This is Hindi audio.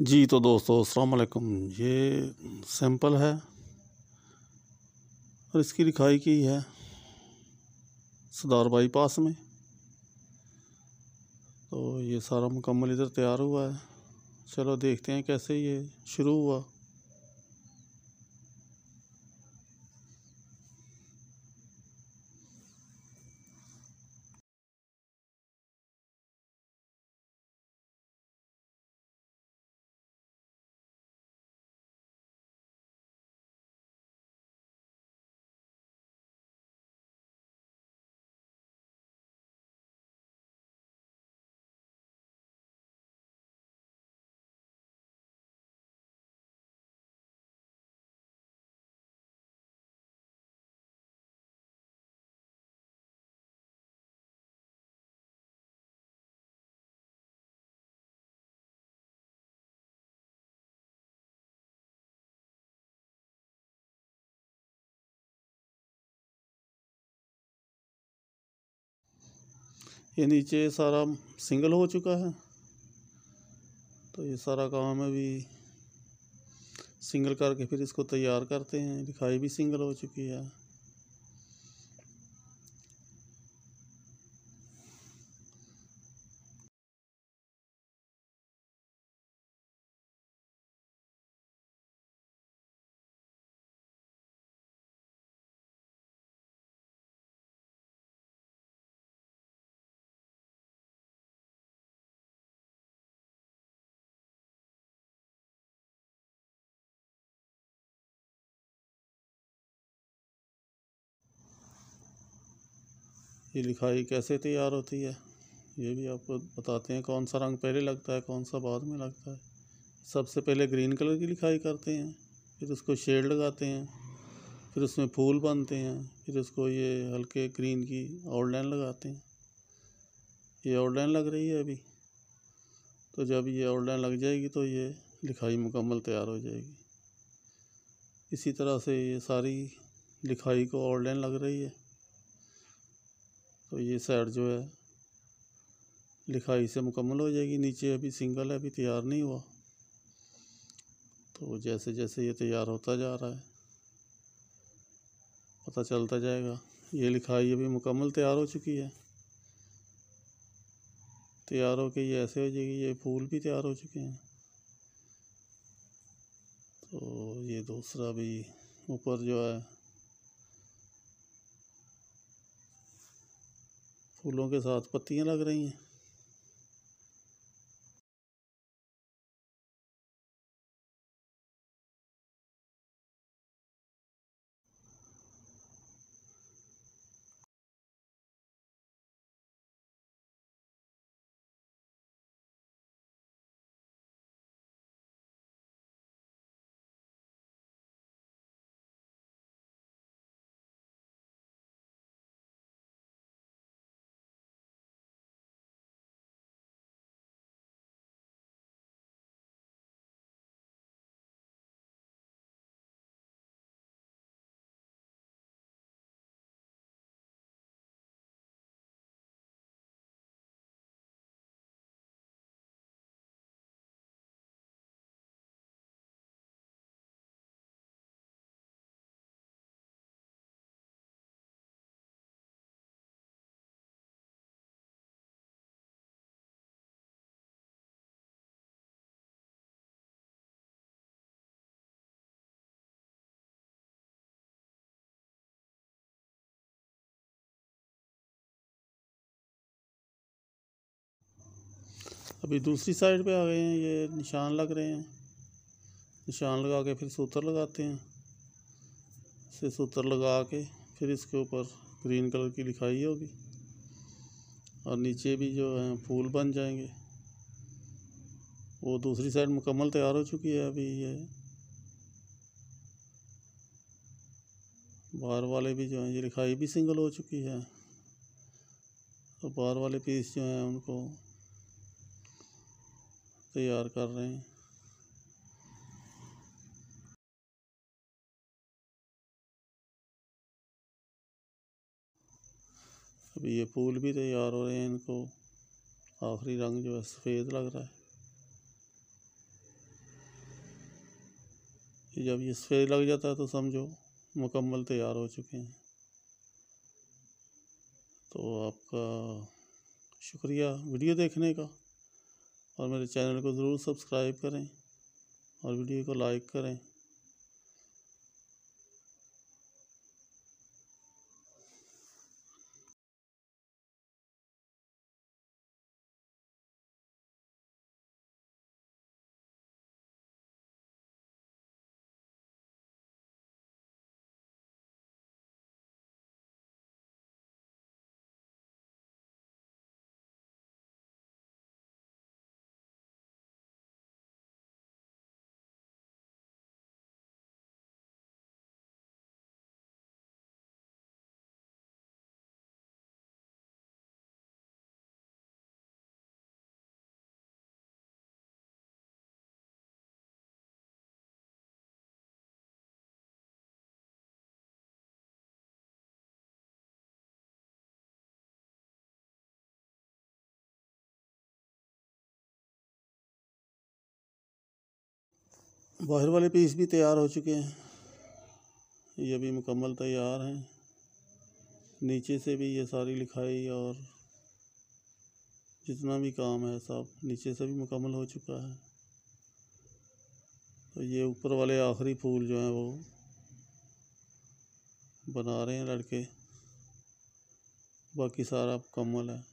जी तो दोस्तों असलकुम ये सैम्पल है और इसकी लिखाई की है सदार बाईपास में तो ये सारा मुकम्मल इधर तैयार हुआ है चलो देखते हैं कैसे ये शुरू हुआ ये नीचे सारा सिंगल हो चुका है तो ये सारा काम अभी सिंगल करके फिर इसको तैयार करते हैं लिखाई भी सिंगल हो चुकी है की लिखाई कैसे तैयार होती है ये भी आपको बताते हैं कौन सा रंग पहले लगता है कौन सा बाद में लगता है सबसे पहले ग्रीन कलर की लिखाई करते हैं फिर उसको शेड लगाते हैं फिर उसमें फूल बनते हैं फिर उसको ये हल्के ग्रीन की आउटलाइन लगाते हैं ये आउटलाइन लग रही है अभी तो जब ये आउटलाइन लग जाएगी तो ये लिखाई मुकम्मल तैयार हो जाएगी इसी तरह से ये सारी लिखाई को आउटलाइन लग रही है तो ये साइड जो है लिखाई से मुकम्मल हो जाएगी नीचे अभी सिंगल है अभी तैयार नहीं हुआ तो जैसे जैसे ये तैयार होता जा रहा है पता चलता जाएगा ये लिखाई अभी मुकम्मल तैयार हो चुकी है तैयार हो के ये ऐसे हो जाएगी ये फूल भी तैयार हो चुके हैं तो ये दूसरा भी ऊपर जो है फूलों के साथ पत्तियां लग रही हैं। अभी दूसरी साइड पे आ गए हैं ये निशान लग रहे हैं निशान लगा के फिर सूत्र लगाते हैं इसे सूत्र लगा के फिर इसके ऊपर ग्रीन कलर की लिखाई होगी और नीचे भी जो है फूल बन जाएंगे वो दूसरी साइड मुकम्मल तैयार हो चुकी है अभी ये बाहर वाले भी जो हैं ये लिखाई भी सिंगल हो चुकी है तो बाहर वाले पीस जो हैं उनको तैयार कर रहे हैं अभी ये फूल भी तैयार हो रहे हैं इनको आखिरी रंग जो है सफ़ेद लग रहा है जब ये सफ़ेद लग जाता है तो समझो मुकम्मल तैयार हो चुके हैं तो आपका शुक्रिया वीडियो देखने का और मेरे चैनल को ज़रूर सब्सक्राइब करें और वीडियो को लाइक करें बाहर वाले पीस भी तैयार हो चुके हैं ये भी मुकम्मल तैयार हैं नीचे से भी ये सारी लिखाई और जितना भी काम है सब नीचे से भी मुकम्मल हो चुका है तो ये ऊपर वाले आखिरी फूल जो हैं वो बना रहे हैं लड़के बाकी सारा मुकम्मल है